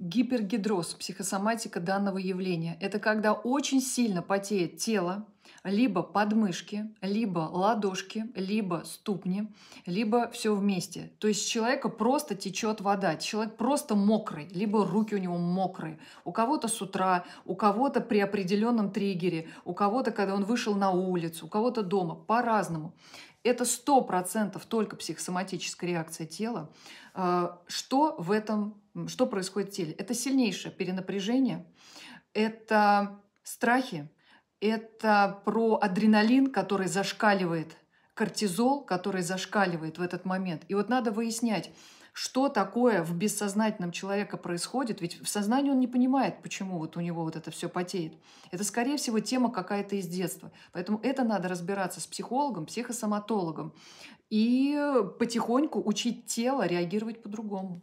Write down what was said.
Гипергидроз – психосоматика данного явления. Это когда очень сильно потеет тело, либо подмышки, либо ладошки, либо ступни, либо все вместе. То есть человека просто течет вода, человек просто мокрый, либо руки у него мокрые. У кого-то с утра, у кого-то при определенном триггере, у кого-то, когда он вышел на улицу, у кого-то дома, по-разному. Это сто процентов только психосоматическая реакция тела. А, что в этом, что происходит в теле? Это сильнейшее перенапряжение, это страхи, это про адреналин, который зашкаливает кортизол, который зашкаливает в этот момент. И вот надо выяснять, что такое в бессознательном человека происходит, ведь в сознании он не понимает, почему вот у него вот это все потеет. Это, скорее всего, тема какая-то из детства. Поэтому это надо разбираться с психологом, психосоматологом и потихоньку учить тело реагировать по-другому.